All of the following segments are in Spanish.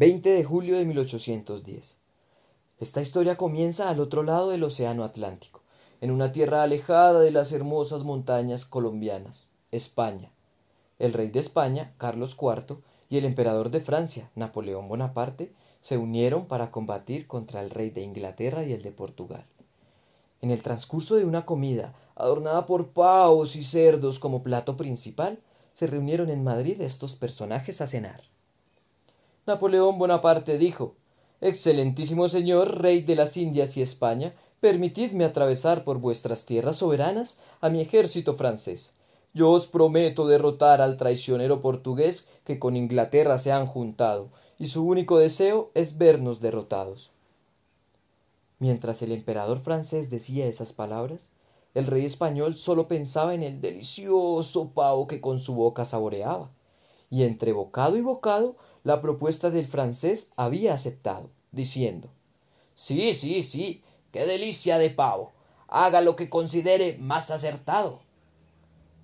20 de julio de 1810. Esta historia comienza al otro lado del Océano Atlántico, en una tierra alejada de las hermosas montañas colombianas, España. El rey de España, Carlos IV, y el emperador de Francia, Napoleón Bonaparte, se unieron para combatir contra el rey de Inglaterra y el de Portugal. En el transcurso de una comida, adornada por paos y cerdos como plato principal, se reunieron en Madrid estos personajes a cenar. Napoleón Bonaparte dijo Excelentísimo señor, rey de las Indias y España, permitidme atravesar por vuestras tierras soberanas a mi ejército francés. Yo os prometo derrotar al traicionero portugués que con Inglaterra se han juntado, y su único deseo es vernos derrotados. Mientras el emperador francés decía esas palabras, el rey español solo pensaba en el delicioso pavo que con su boca saboreaba, y entre bocado y bocado la propuesta del francés había aceptado, diciendo Sí, sí, sí, qué delicia de pavo. Haga lo que considere más acertado.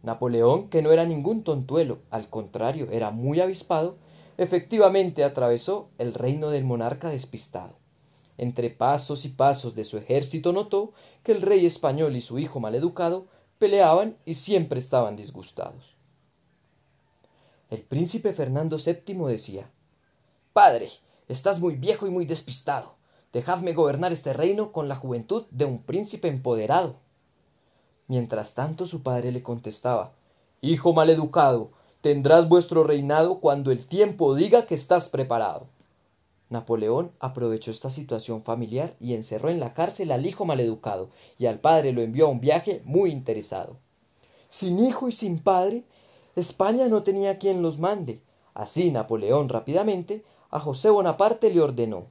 Napoleón, que no era ningún tontuelo, al contrario, era muy avispado, efectivamente atravesó el reino del monarca despistado. Entre pasos y pasos de su ejército notó que el rey español y su hijo maleducado peleaban y siempre estaban disgustados. El príncipe Fernando VII decía Padre, estás muy viejo y muy despistado. Dejadme gobernar este reino con la juventud de un príncipe empoderado. Mientras tanto su padre le contestaba Hijo maleducado, tendrás vuestro reinado cuando el tiempo diga que estás preparado. Napoleón aprovechó esta situación familiar y encerró en la cárcel al hijo maleducado, y al padre lo envió a un viaje muy interesado. Sin hijo y sin padre, España no tenía quien los mande. Así Napoleón rápidamente a José Bonaparte le ordenó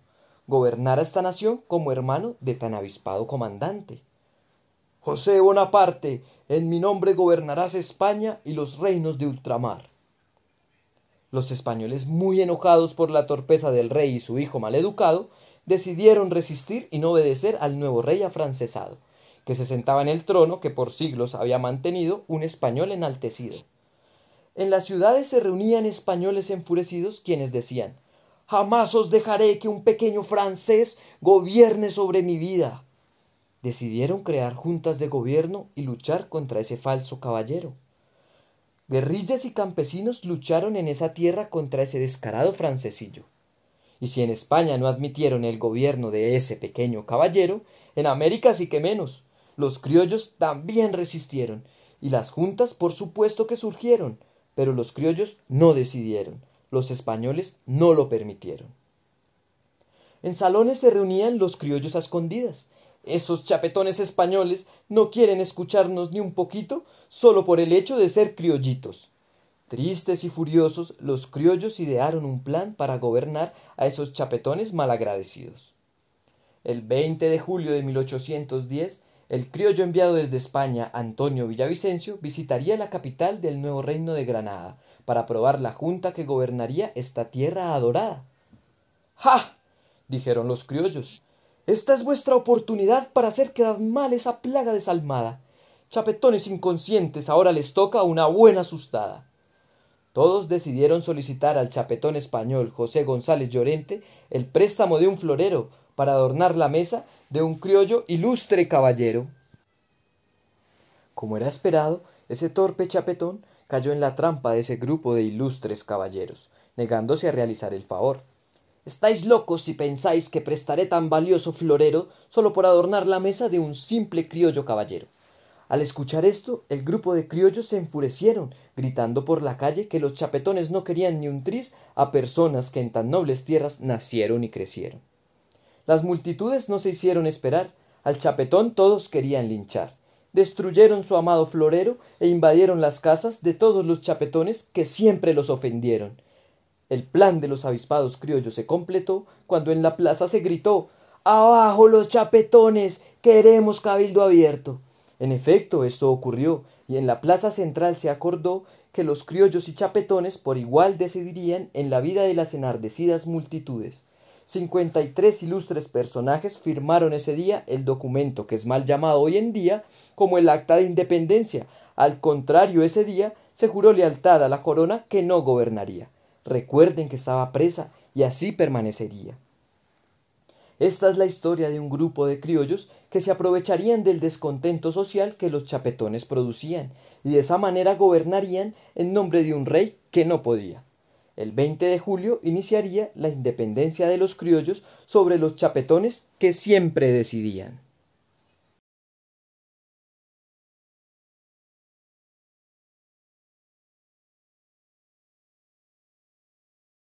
gobernar a esta nación como hermano de tan avispado comandante. José Bonaparte, en mi nombre gobernarás España y los reinos de ultramar. Los españoles, muy enojados por la torpeza del rey y su hijo maleducado, decidieron resistir y no obedecer al nuevo rey afrancesado, que se sentaba en el trono que por siglos había mantenido un español enaltecido. En las ciudades se reunían españoles enfurecidos quienes decían Jamás os dejaré que un pequeño francés gobierne sobre mi vida. Decidieron crear juntas de gobierno y luchar contra ese falso caballero. Guerrillas y campesinos lucharon en esa tierra contra ese descarado francesillo. Y si en España no admitieron el gobierno de ese pequeño caballero, en América sí que menos. Los criollos también resistieron, y las juntas por supuesto que surgieron, pero los criollos no decidieron, los españoles no lo permitieron. En salones se reunían los criollos a escondidas. Esos chapetones españoles no quieren escucharnos ni un poquito solo por el hecho de ser criollitos. Tristes y furiosos, los criollos idearon un plan para gobernar a esos chapetones malagradecidos. El 20 de julio de 1810, el criollo enviado desde España, Antonio Villavicencio, visitaría la capital del nuevo reino de Granada para probar la junta que gobernaría esta tierra adorada. ¡Ja! dijeron los criollos. Esta es vuestra oportunidad para hacer quedar mal esa plaga desalmada. Chapetones inconscientes, ahora les toca una buena asustada. Todos decidieron solicitar al chapetón español José González Llorente el préstamo de un florero para adornar la mesa de un criollo ilustre caballero. Como era esperado, ese torpe chapetón cayó en la trampa de ese grupo de ilustres caballeros, negándose a realizar el favor. Estáis locos si pensáis que prestaré tan valioso florero solo por adornar la mesa de un simple criollo caballero. Al escuchar esto, el grupo de criollos se enfurecieron, gritando por la calle que los chapetones no querían ni un tris a personas que en tan nobles tierras nacieron y crecieron. Las multitudes no se hicieron esperar, al chapetón todos querían linchar. Destruyeron su amado florero e invadieron las casas de todos los chapetones que siempre los ofendieron. El plan de los avispados criollos se completó cuando en la plaza se gritó Abajo los chapetones. Queremos cabildo abierto. En efecto, esto ocurrió, y en la plaza central se acordó que los criollos y chapetones por igual decidirían en la vida de las enardecidas multitudes. 53 ilustres personajes firmaron ese día el documento que es mal llamado hoy en día como el Acta de Independencia. Al contrario, ese día se juró lealtad a la corona que no gobernaría. Recuerden que estaba presa y así permanecería. Esta es la historia de un grupo de criollos que se aprovecharían del descontento social que los chapetones producían y de esa manera gobernarían en nombre de un rey que no podía. El 20 de julio iniciaría la independencia de los criollos sobre los chapetones que siempre decidían.